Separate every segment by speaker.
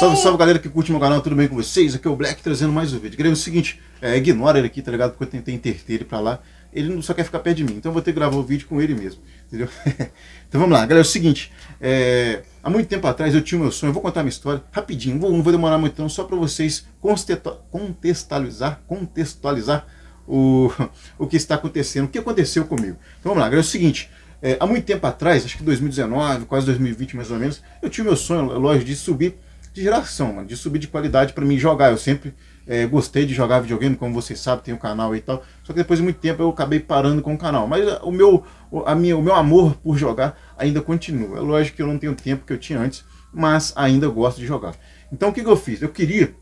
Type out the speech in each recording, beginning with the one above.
Speaker 1: Salve, salve galera que curte meu canal, tudo bem com vocês? Aqui é o Black trazendo mais um vídeo. Galera, é o seguinte, é, ignora ele aqui, tá ligado? Porque eu tentei interter ele pra lá. Ele só quer ficar perto de mim, então eu vou ter que gravar o vídeo com ele mesmo, entendeu? então vamos lá, galera, é o seguinte, é, há muito tempo atrás eu tinha o meu sonho, eu vou contar minha história rapidinho, vou, não vou demorar muito não, só pra vocês contextualizar, contextualizar o, o que está acontecendo, o que aconteceu comigo. Então vamos lá, galera, é o seguinte, é, há muito tempo atrás, acho que 2019, quase 2020 mais ou menos, eu tinha o meu sonho, lógico, de subir de geração, mano, de subir de qualidade para mim jogar. Eu sempre é, gostei de jogar videogame, como vocês sabem, tem um canal e tal. Só que depois de muito tempo eu acabei parando com o canal. Mas eh, o meu, a minha, o meu amor por jogar ainda continua. É lógico que eu não tenho o tempo que eu tinha antes, mas ainda gosto de jogar. Então o que, que eu fiz? Eu queria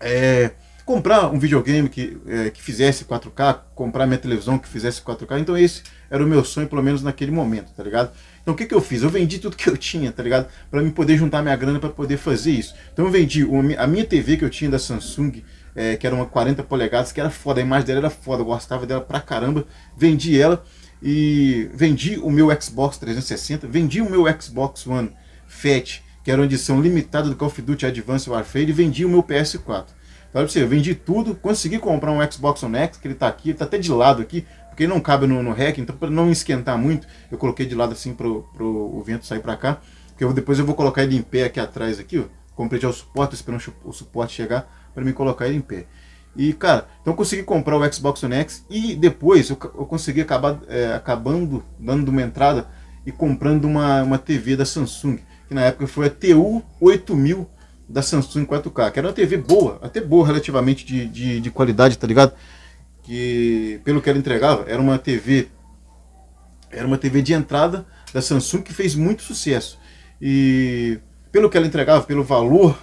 Speaker 1: é, comprar um videogame que, é, que fizesse 4K, comprar minha televisão que fizesse 4K. Então esse era o meu sonho, pelo menos naquele momento, tá ligado? Então o que, que eu fiz? Eu vendi tudo que eu tinha, tá ligado? Para me poder juntar minha grana para poder fazer isso. Então eu vendi a minha TV que eu tinha da Samsung, é, que era uma 40 polegadas, que era foda, a imagem dela era foda, eu gostava dela pra caramba. Vendi ela e vendi o meu Xbox 360, vendi o meu Xbox One Fat, que era uma edição limitada do Call of Duty Advanced Warfare, e vendi o meu PS4. Então, você, eu vendi tudo, consegui comprar um Xbox One X, que ele tá aqui, ele tá até de lado aqui, porque não cabe no, no rack, então para não esquentar muito, eu coloquei de lado assim para o vento sair para cá, que eu, depois eu vou colocar ele em pé aqui atrás aqui, ó. comprei já o suporte, esperando o suporte chegar para me colocar ele em pé. E cara, então eu consegui comprar o Xbox One X e depois eu, eu consegui acabar é, acabando dando uma entrada e comprando uma, uma TV da Samsung, que na época foi a TU8000 da Samsung 4K, que era uma TV boa, até boa relativamente de, de, de qualidade, tá ligado? que pelo que ela entregava, era uma TV era uma TV de entrada da Samsung que fez muito sucesso. E pelo que ela entregava, pelo valor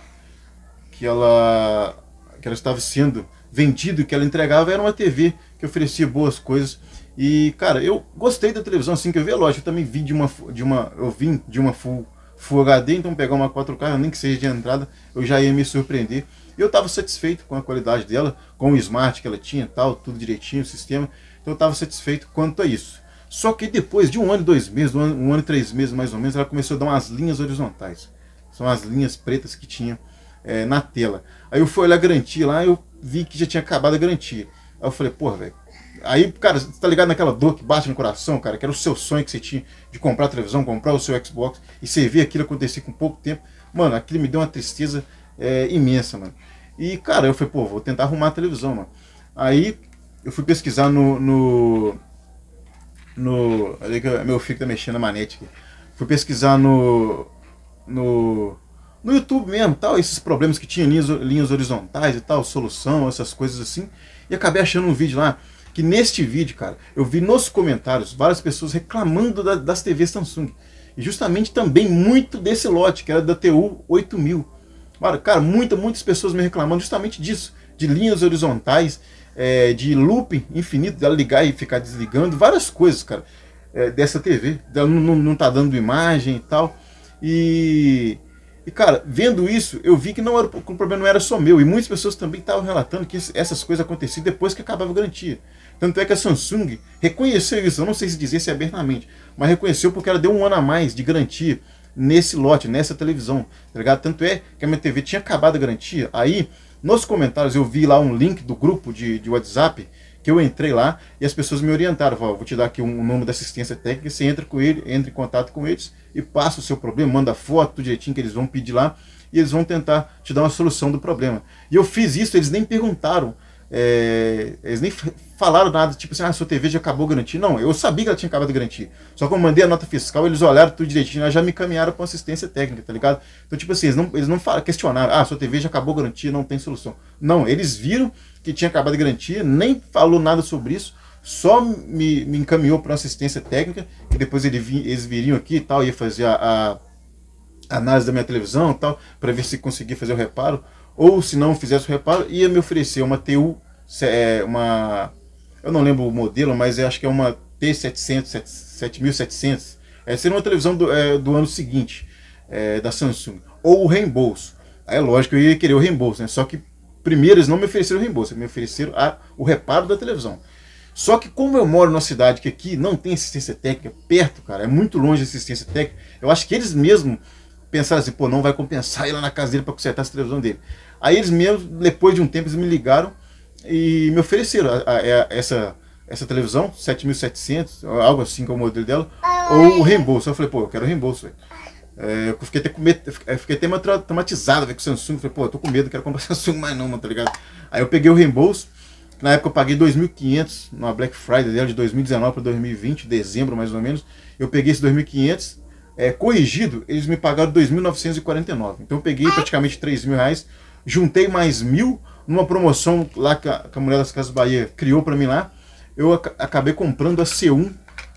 Speaker 1: que ela que ela estava sendo vendido, que ela entregava, era uma TV que oferecia boas coisas. E cara, eu gostei da televisão assim que eu vi, lógico, eu também vi de uma de uma eu vim de uma full Full HD, então pegar uma 4K, nem que seja de entrada, eu já ia me surpreender. E eu estava satisfeito com a qualidade dela, com o smart que ela tinha, tal, tudo direitinho, o sistema. Então eu estava satisfeito quanto a isso. Só que depois de um ano e dois meses, um ano, um ano, e três meses mais ou menos, ela começou a dar umas linhas horizontais. São as linhas pretas que tinha é, na tela. Aí eu fui olhar a garantia lá eu vi que já tinha acabado a garantia. Aí eu falei, porra, velho. Aí, cara, você tá ligado naquela dor que bate no coração, cara, que era o seu sonho que você tinha de comprar a televisão, comprar o seu Xbox, e você vê aquilo acontecer com pouco tempo. Mano, aquilo me deu uma tristeza é, imensa, mano. E, cara, eu falei, pô, vou tentar arrumar a televisão, mano. Aí eu fui pesquisar no. no. no olha que meu filho tá mexendo na manete aqui. Fui pesquisar no. no. no YouTube mesmo, tal, esses problemas que tinha, linhas, linhas horizontais e tal, solução, essas coisas assim. E acabei achando um vídeo lá que neste vídeo, cara, eu vi nos comentários várias pessoas reclamando da, das TVs Samsung. E justamente também muito desse lote, que era da TU 8000 cara, muita, muitas pessoas me reclamando justamente disso, de linhas horizontais, é, de looping infinito, dela ligar e ficar desligando, várias coisas, cara, é, dessa TV. Dela não, não, não tá dando imagem e tal. E, e, cara, vendo isso, eu vi que não era, o problema não era só meu. E muitas pessoas também estavam relatando que essas coisas aconteciam depois que acabava a garantia. Tanto é que a Samsung reconheceu isso, eu não sei se dizer se abertamente, é mas reconheceu porque ela deu um ano a mais de garantia nesse lote, nessa televisão, tá ligado? Tanto é que a minha TV tinha acabado a garantia. Aí, nos comentários, eu vi lá um link do grupo de, de WhatsApp que eu entrei lá e as pessoas me orientaram. vou te dar aqui um nome da assistência técnica, você entra com ele, entra em contato com eles e passa o seu problema, manda foto do jeitinho que eles vão pedir lá e eles vão tentar te dar uma solução do problema. E eu fiz isso, eles nem perguntaram é, eles nem falaram nada, tipo assim, ah, sua TV já acabou garantir. Não, eu sabia que ela tinha acabado de garantir. Só que eu mandei a nota fiscal, eles olharam tudo direitinho, já me encaminharam com assistência técnica, tá ligado? Então, tipo assim, eles não, eles não falaram, questionaram, ah, sua TV já acabou garantir, não tem solução. Não, eles viram que tinha acabado de garantir, nem falou nada sobre isso, só me, me encaminhou para assistência técnica, que depois ele vi, eles viriam aqui e tal, ia fazer a, a análise da minha televisão e tal, para ver se conseguia fazer o reparo. Ou se não fizesse o reparo, ia me oferecer uma TU, é, uma. Eu não lembro o modelo, mas acho que é uma T700, 7700. É, seria uma televisão do, é, do ano seguinte, é, da Samsung. Ou o reembolso. Aí, é lógico, eu ia querer o reembolso, né? Só que primeiro eles não me ofereceram o reembolso, me ofereceram a, o reparo da televisão. Só que como eu moro numa cidade que aqui não tem assistência técnica perto, cara, é muito longe a assistência técnica, eu acho que eles mesmos pensaram assim, pô, não vai compensar ir lá na casa dele para consertar essa televisão dele. Aí eles mesmo, depois de um tempo, eles me ligaram e me ofereceram a, a, a, essa, essa televisão, 7.700, algo assim que é o modelo dela, ou o reembolso. Eu falei, pô, eu quero reembolso, É, eu fiquei até com medo, fiquei até traumatizado com o Samsung. eu Falei, pô, eu tô com medo, não quero comprar Samsung mais não, mano, tá ligado? Aí eu peguei o reembolso, na época eu paguei 2.500 numa Black Friday dela de 2019 para 2020, dezembro mais ou menos. Eu peguei esse 2.500, é, corrigido, eles me pagaram 2.949. Então eu peguei praticamente 3 mil reais juntei mais mil numa promoção lá que a, que a mulher das Casas Bahia criou para mim lá. Eu ac acabei comprando a C1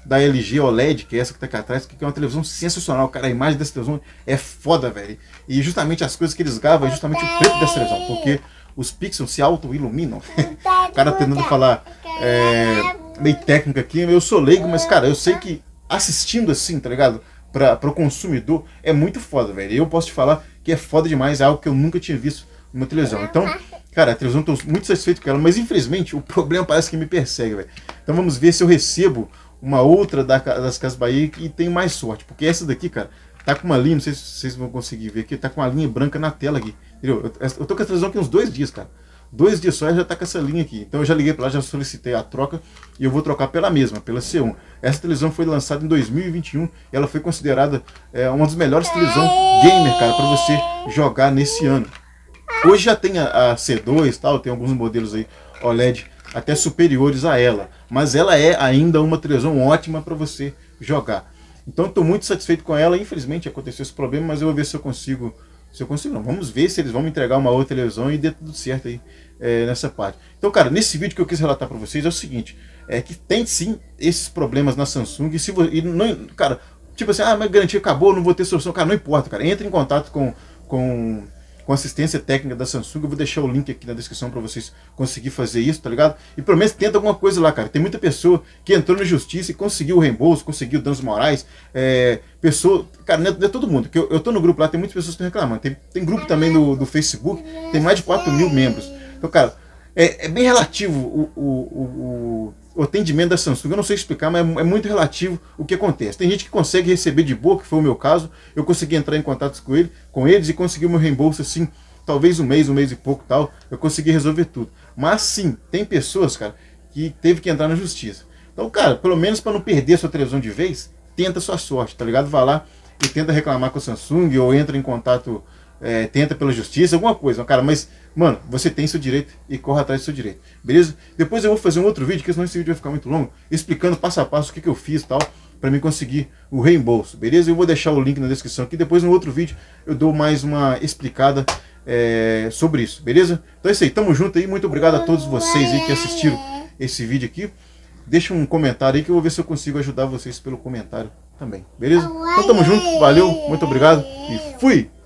Speaker 1: da LG OLED, que é essa que tá aqui atrás, que é uma televisão sensacional, cara. A imagem dessa televisão é foda, velho. E justamente as coisas que eles gravam é justamente o preto dessa televisão, porque os pixels se auto-iluminam. o cara tá tentando falar é, meio técnica aqui, eu sou leigo, mas cara, eu sei que assistindo assim, tá ligado? Para o consumidor é muito foda, velho. Eu posso te falar que é foda demais, é algo que eu nunca tinha visto uma televisão. Então, cara, a televisão estou tá muito satisfeito com ela, mas infelizmente o problema parece que me persegue, velho. Então vamos ver se eu recebo uma outra da, das Casas Bahia e tenho mais sorte, porque essa daqui, cara, tá com uma linha, não sei se vocês vão conseguir ver aqui, tá com uma linha branca na tela aqui, entendeu? Eu, eu tô com a televisão aqui uns dois dias, cara. Dois dias só já tá com essa linha aqui. Então eu já liguei para lá, já solicitei a troca e eu vou trocar pela mesma, pela C1. Essa televisão foi lançada em 2021 e ela foi considerada é, uma das melhores televisões gamer, cara, para você jogar nesse ano. Hoje já tem a, a C2 tal, tem alguns modelos aí OLED até superiores a ela, mas ela é ainda uma televisão ótima para você jogar. Então estou muito satisfeito com ela. Infelizmente aconteceu esse problema, mas eu vou ver se eu consigo. Se eu consigo, não. Vamos ver se eles vão me entregar uma outra televisão e dê tudo certo aí é, nessa parte. Então, cara, nesse vídeo que eu quis relatar para vocês é o seguinte: é que tem sim esses problemas na Samsung. E se você, e cara, tipo assim, ah, mas garantia acabou, não vou ter solução. Cara, não importa, cara. Entre em contato com, com com assistência técnica da Samsung. Eu vou deixar o link aqui na descrição para vocês conseguir fazer isso, tá ligado? E pelo menos tenta alguma coisa lá, cara. Tem muita pessoa que entrou na justiça e conseguiu o reembolso, conseguiu danos morais. É, pessoa. Cara, não é, não é todo mundo, que eu, eu tô no grupo lá, tem muitas pessoas que estão reclamando. Tem, tem grupo também no, do Facebook, tem mais de 4 mil membros. Então, cara, é, é bem relativo o, o, o o atendimento da Samsung, eu não sei explicar, mas é muito relativo o que acontece. Tem gente que consegue receber de boa, que foi o meu caso, eu consegui entrar em contato com, ele, com eles e consegui meu reembolso assim, talvez um mês, um mês e pouco tal, eu consegui resolver tudo. Mas sim, tem pessoas, cara, que teve que entrar na justiça. Então, cara, pelo menos para não perder sua televisão de vez, tenta sua sorte, tá ligado? Vá lá e tenta reclamar com a Samsung ou entra em contato é, tenta pela justiça, alguma coisa, cara, mas, mano, você tem seu direito e corre atrás do seu direito, beleza? Depois eu vou fazer um outro vídeo, que senão esse vídeo vai ficar muito longo, explicando passo a passo o que, que eu fiz e tal, para mim conseguir o reembolso, beleza? Eu vou deixar o link na descrição aqui, depois no outro vídeo eu dou mais uma explicada é, sobre isso, beleza? Então é isso aí, tamo junto aí, muito obrigado a todos vocês aí que assistiram esse vídeo aqui. Deixa um comentário aí que eu vou ver se eu consigo ajudar vocês pelo comentário também, beleza? Então tamo junto, valeu, muito obrigado e fui!